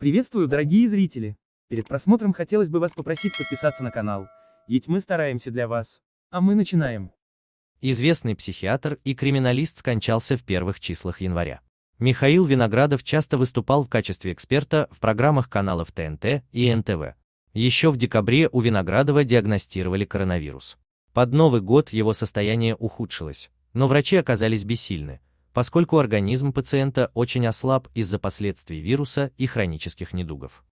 Приветствую, дорогие зрители! Перед просмотром хотелось бы вас попросить подписаться на канал, ведь мы стараемся для вас. А мы начинаем. Известный психиатр и криминалист скончался в первых числах января. Михаил Виноградов часто выступал в качестве эксперта в программах каналов ТНТ и НТВ. Еще в декабре у Виноградова диагностировали коронавирус. Под Новый год его состояние ухудшилось, но врачи оказались бессильны, поскольку организм пациента очень ослаб из-за последствий вируса и хронических недугов.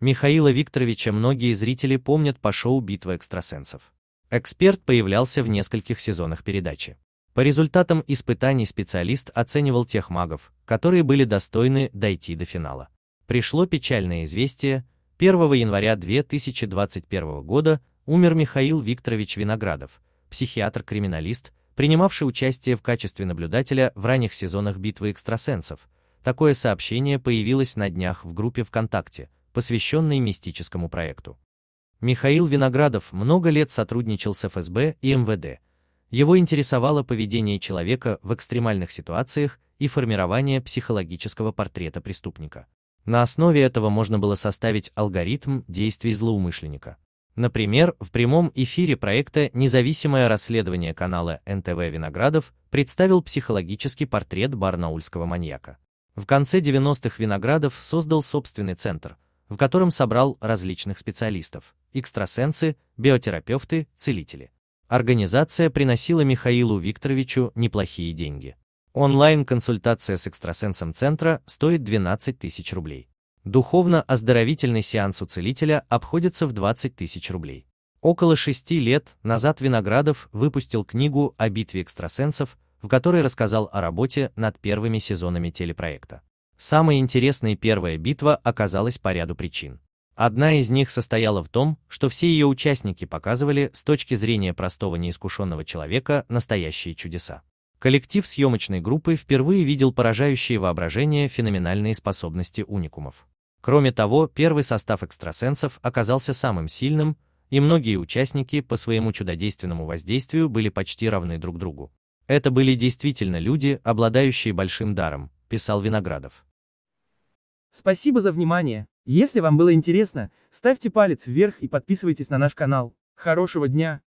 Михаила Викторовича многие зрители помнят по шоу «Битва экстрасенсов». Эксперт появлялся в нескольких сезонах передачи. По результатам испытаний специалист оценивал тех магов, которые были достойны дойти до финала. Пришло печальное известие, 1 января 2021 года умер Михаил Викторович Виноградов, психиатр-криминалист, принимавший участие в качестве наблюдателя в ранних сезонах битвы экстрасенсов. Такое сообщение появилось на днях в группе ВКонтакте, посвященной мистическому проекту. Михаил Виноградов много лет сотрудничал с ФСБ и МВД. Его интересовало поведение человека в экстремальных ситуациях и формирование психологического портрета преступника. На основе этого можно было составить алгоритм действий злоумышленника. Например, в прямом эфире проекта «Независимое расследование» канала НТВ Виноградов представил психологический портрет барнаульского маньяка. В конце 90-х Виноградов создал собственный центр, в котором собрал различных специалистов – экстрасенсы, биотерапевты, целители. Организация приносила Михаилу Викторовичу неплохие деньги. Онлайн-консультация с экстрасенсом центра стоит 12 тысяч рублей. Духовно-оздоровительный сеанс у целителя обходится в 20 тысяч рублей. Около шести лет назад Виноградов выпустил книгу о битве экстрасенсов, в которой рассказал о работе над первыми сезонами телепроекта. Самая интересная первая битва оказалась по ряду причин. Одна из них состояла в том, что все ее участники показывали с точки зрения простого неискушенного человека настоящие чудеса. Коллектив съемочной группы впервые видел поражающие воображение феноменальные способности уникумов. Кроме того, первый состав экстрасенсов оказался самым сильным, и многие участники по своему чудодейственному воздействию были почти равны друг другу. Это были действительно люди, обладающие большим даром, писал Виноградов. Спасибо за внимание. Если вам было интересно, ставьте палец вверх и подписывайтесь на наш канал. Хорошего дня!